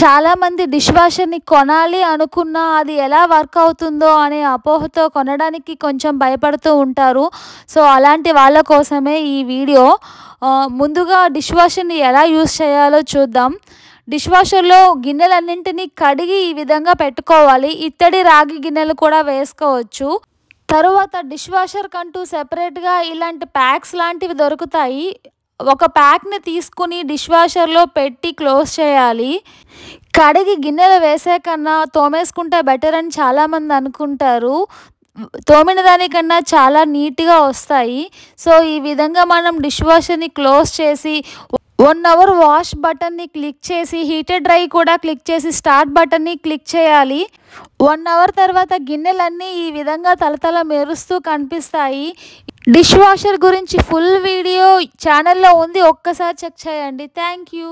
చాలామంది డిష్ వాషర్ని కొనాలి అనుకున్నా అది ఎలా వర్క్ అవుతుందో అనే అపోహతో కొనడానికి కొంచెం భయపడుతూ ఉంటారు సో అలాంటి వాళ్ళ కోసమే ఈ వీడియో ముందుగా డిష్ వాషర్ని ఎలా యూస్ చేయాలో చూద్దాం డిష్ వాషర్లో గిన్నెలన్నింటినీ కడిగి ఈ విధంగా పెట్టుకోవాలి ఇత్తడి రాగి గిన్నెలు కూడా వేసుకోవచ్చు తరువాత డిష్ వాషర్ కంటూ సెపరేట్గా ఇలాంటి ప్యాక్స్ లాంటివి దొరుకుతాయి ఒక ప్యాక్ని తీసుకుని డిష్ వాషర్లో పెట్టి క్లోజ్ చేయాలి కడిగి గిన్నెలు వేసే కన్నా తోమేసుకుంటే బెటర్ అని చాలామంది అనుకుంటారు తోమిన దానికన్నా చాలా నీట్గా వస్తాయి సో ఈ విధంగా మనం డిష్ వాషర్ని క్లోజ్ చేసి వన్ అవర్ వాష్ బటన్ని క్లిక్ చేసి హీటర్ డ్రై కూడా క్లిక్ చేసి స్టార్ట్ బటన్ని క్లిక్ చేయాలి వన్ అవర్ తర్వాత గిన్నెలన్నీ ఈ విధంగా తలతల మెరుస్తూ కనిపిస్తాయి డిష్ వాషర్ గురించి ఫుల్ వీడియో ఛానల్లో ఉంది ఒక్కసారి చెక్ చేయండి థ్యాంక్ యూ